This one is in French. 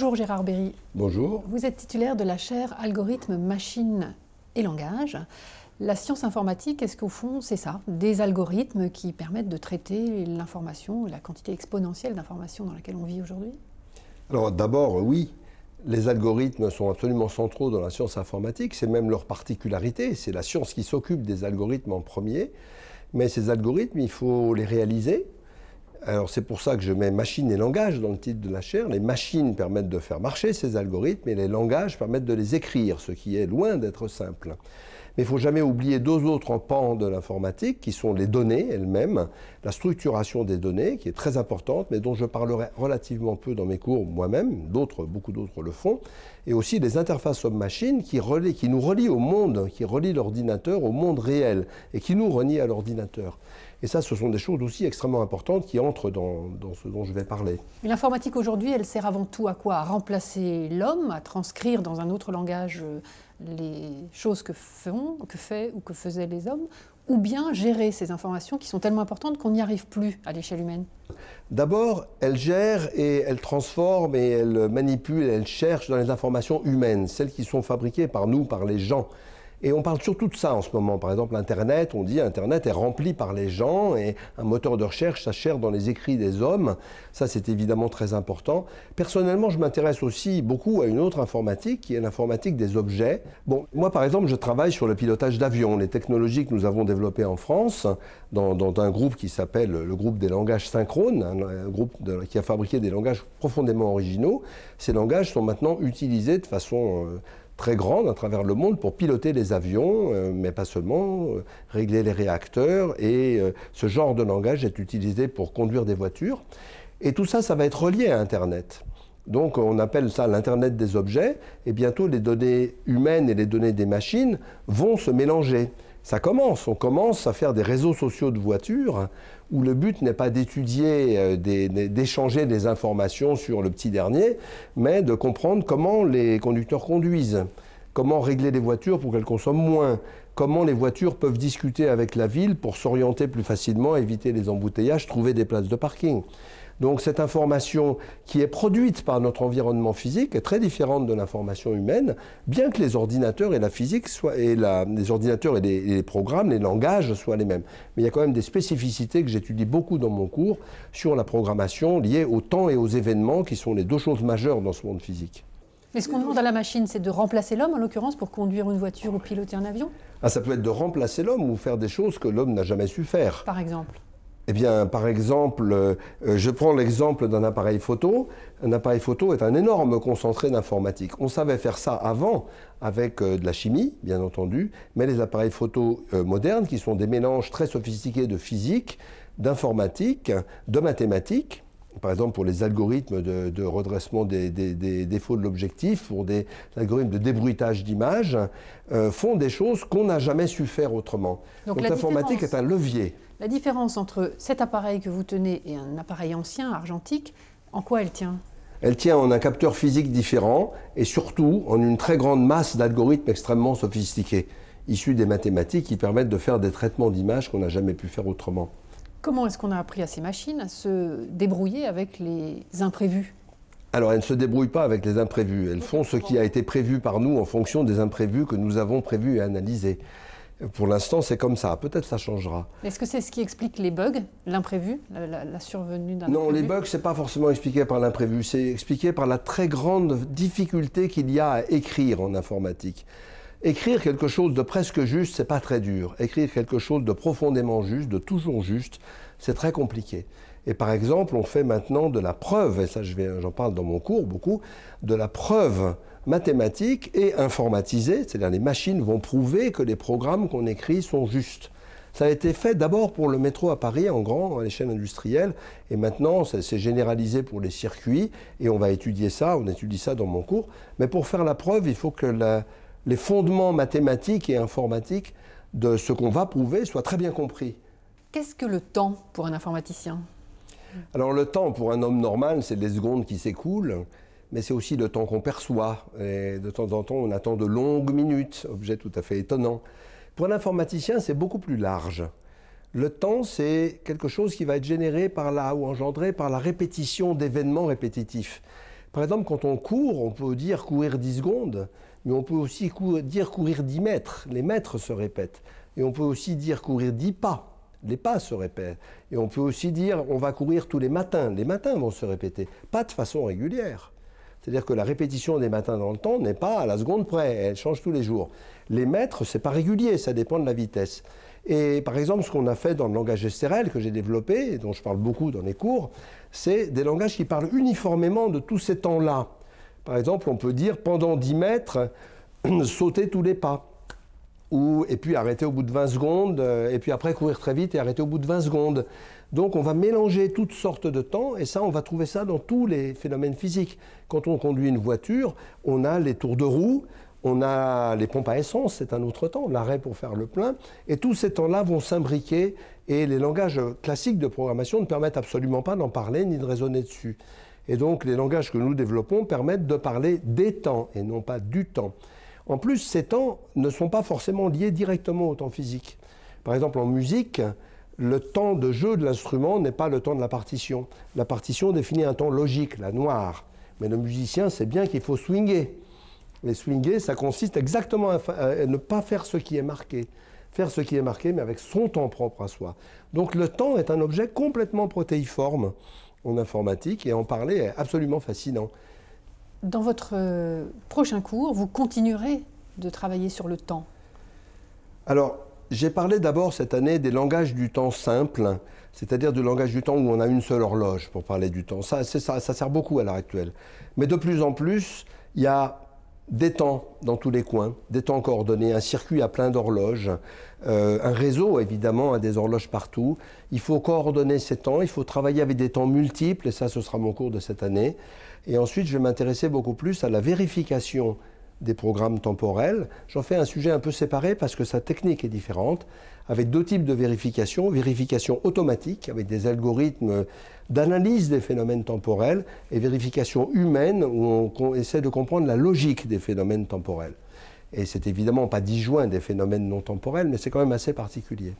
Bonjour Gérard Berry. Bonjour. Vous êtes titulaire de la chaire Algorithmes, Machines et langages. La science informatique, est-ce qu'au fond, c'est ça Des algorithmes qui permettent de traiter l'information, la quantité exponentielle d'informations dans laquelle on vit aujourd'hui Alors d'abord, oui. Les algorithmes sont absolument centraux dans la science informatique, c'est même leur particularité, c'est la science qui s'occupe des algorithmes en premier. Mais ces algorithmes, il faut les réaliser, alors c'est pour ça que je mets machine et langage dans le titre de la chaire. Les machines permettent de faire marcher ces algorithmes et les langages permettent de les écrire, ce qui est loin d'être simple. Mais il ne faut jamais oublier deux autres pans de l'informatique qui sont les données elles-mêmes, la structuration des données qui est très importante mais dont je parlerai relativement peu dans mes cours moi-même, d'autres, beaucoup d'autres le font, et aussi les interfaces homme-machine qui, nous relient au monde, qui relie l'ordinateur au monde réel et qui nous renient à l'ordinateur. Et ça, ce sont des choses aussi extrêmement importantes qui entrent dans, ce dont je vais parler. L'informatique aujourd'hui, elle sert avant tout à quoi À remplacer l'homme, à transcrire dans un autre langage euh, les choses que font, que fait ou que faisaient les hommes, ou bien gérer ces informations qui sont tellement importantes qu'on n'y arrive plus à l'échelle humaine D'abord, elle gère et elle transforme et elle manipule, et elle cherche dans les informations humaines, celles qui sont fabriquées par nous, par les gens. Et on parle surtout de ça en ce moment. Par exemple, Internet, on dit Internet est rempli par les gens et un moteur de recherche s'achère dans les écrits des hommes. Ça, c'est évidemment très important. Personnellement, je m'intéresse aussi beaucoup à une autre informatique qui est l'informatique des objets. Bon, moi, par exemple, je travaille sur le pilotage d'avions, les technologies que nous avons développées en France dans, un groupe qui s'appelle le groupe des langages synchrones, un, groupe qui a fabriqué des langages profondément originaux. Ces langages sont maintenant utilisés de façon euh, très grande à travers le monde pour piloter les avions, euh, mais pas seulement, euh, régler les réacteurs. Et euh, ce genre de langage est utilisé pour conduire des voitures. Et tout ça, ça va être relié à Internet. Donc on appelle ça l'Internet des objets, et bientôt les données humaines et les données des machines vont se mélanger ça commence. On commence à faire des réseaux sociaux de voitures hein, où le but n'est pas d'étudier, euh, d'échanger des informations sur le petit dernier, mais de comprendre comment les conducteurs conduisent, comment régler les voitures pour qu'elles consomment moins, comment les voitures peuvent discuter avec la ville pour s'orienter plus facilement, éviter les embouteillages, trouver des places de parking. Donc cette information qui est produite par notre environnement physique est très différente de l'information humaine, bien que les ordinateurs et la physique soient, et les ordinateurs et les, programmes, les langages soient les mêmes. Mais il y a quand même des spécificités que j'étudie beaucoup dans mon cours sur la programmation liée au temps et aux événements qui sont les deux choses majeures dans ce monde physique. Mais ce qu'on demande à la machine, c'est de remplacer l'homme, en l'occurrence, pour conduire une voiture ou piloter un avion ah, Ça peut être de remplacer l'homme ou faire des choses que l'homme n'a jamais su faire. Par exemple eh bien, par exemple, euh, je prends l'exemple d'un appareil photo. Un appareil photo est un énorme concentré d'informatique. On savait faire ça avant avec euh, de la chimie, bien entendu, mais les appareils photo euh, modernes, qui sont des mélanges très sophistiqués de physique, d'informatique, de mathématiques, par exemple pour les algorithmes de, redressement des, défauts de l'objectif, pour des algorithmes de débruitage d'images, font des choses qu'on n'a jamais su faire autrement. Donc, l'informatique est un levier. La différence entre cet appareil que vous tenez et un appareil ancien, argentique, en quoi elle tient elle tient en un capteur physique différent et surtout en une très grande masse d'algorithmes extrêmement sophistiqués, issus des mathématiques qui permettent de faire des traitements d'images qu'on n'a jamais pu faire autrement. Comment est-ce qu'on a appris à ces machines à se débrouiller avec les imprévus alors, elles ne se débrouillent pas avec les imprévus. Elles font ce qui a été prévu par nous en fonction des imprévus que nous avons prévus et analysés. Pour l'instant, c'est comme ça. Peut-être ça changera. Est-ce que c'est ce qui explique les bugs, l'imprévu, la, survenue d'un Non, les bugs, c'est pas forcément expliqué par l'imprévu. C'est expliqué par la très grande difficulté qu'il y a à écrire en informatique. Écrire quelque chose de presque juste, c'est pas très dur. Écrire quelque chose de profondément juste, de toujours juste, c'est très compliqué. Et par exemple, on fait maintenant de la preuve, et ça j'en parle dans mon cours beaucoup, de la preuve mathématiques et informatisées, c'est-à-dire les machines vont prouver que les programmes qu'on écrit sont justes. Ça a été fait d'abord pour le métro à Paris en grand, à l'échelle industrielle, et maintenant ça s'est généralisé pour les circuits, et on va étudier ça, on étudie ça dans mon cours. Mais pour faire la preuve, il faut que les fondements mathématiques et informatiques de ce qu'on va prouver soient très bien compris. Qu'est-ce que le temps pour un informaticien Alors le temps pour un homme normal, c'est les secondes qui s'écoulent mais c'est aussi le temps qu'on perçoit. Et de temps en temps, on attend de longues minutes, objet tout à fait étonnant. Pour un informaticien, c'est beaucoup plus large. Le temps, c'est quelque chose qui va être généré par la, ou engendré par la répétition d'événements répétitifs. Par exemple, quand on court, on peut dire courir 10 secondes, mais on peut aussi dire courir 10 mètres. Les mètres se répètent. Et on peut aussi dire courir 10 pas. Les pas se répètent. Et on peut aussi dire on va courir tous les matins. Les matins vont se répéter. Pas de façon régulière. C'est-à-dire que la répétition des matins dans le temps n'est pas à la seconde près, elle change tous les jours. Les mètres, c'est pas régulier, ça dépend de la vitesse. Et par exemple, ce qu'on a fait dans le langage SRL que j'ai développé, et dont je parle beaucoup dans les cours, c'est des langages qui parlent uniformément de tous ces temps-là. Par exemple, on peut dire pendant 10 mètres, sauter tous les pas et puis arrêter au bout de 20 secondes, euh, et puis après courir très vite et arrêter au bout de 20 secondes. Donc on va mélanger toutes sortes de temps, et ça, on va trouver ça dans tous les phénomènes physiques. Quand on conduit une voiture, on a les tours de roue, on a les pompes à essence, c'est un autre temps, l'arrêt pour faire le plein, et tous ces temps-là vont s'imbriquer, et les langages classiques de programmation ne permettent absolument pas d'en parler ni de raisonner dessus. Et donc les langages que nous développons permettent de parler des temps et non pas du temps. En plus, ces temps ne sont pas forcément liés directement au temps physique. Par exemple, en musique, le temps de jeu de l'instrument n'est pas le temps de la partition. La partition définit un temps logique, la noire. Mais le musicien sait bien qu'il faut swinger. Et swinger, ça consiste exactement à ne pas faire ce qui est marqué. Faire ce qui est marqué, mais avec son temps propre à soi. Donc le temps est un objet complètement protéiforme en informatique et en parler est absolument fascinant. Dans votre euh, prochain cours, vous continuerez de travailler sur le temps. Alors, j'ai parlé d'abord cette année des langages du temps simples, c'est-à-dire du langage du temps où on a une seule horloge pour parler du temps. Ça, ça, ça sert beaucoup à l'heure actuelle. Mais de plus en plus, il y a des temps dans tous les coins, des temps coordonnés, un circuit à plein d'horloges, euh, un réseau évidemment, à des horloges partout. Il faut coordonner ces temps, il faut travailler avec des temps multiples, et ça ce sera mon cours de cette année. Et ensuite je vais m'intéresser beaucoup plus à la vérification des programmes temporels. J'en fais un sujet un peu séparé parce que sa technique est différente, avec deux types de vérifications. Vérification automatique, avec des algorithmes d'analyse des phénomènes temporels, et vérification humaine, où on, essaie de comprendre la logique des phénomènes temporels. Et c'est évidemment pas disjoint des phénomènes non temporels, mais c'est quand même assez particulier.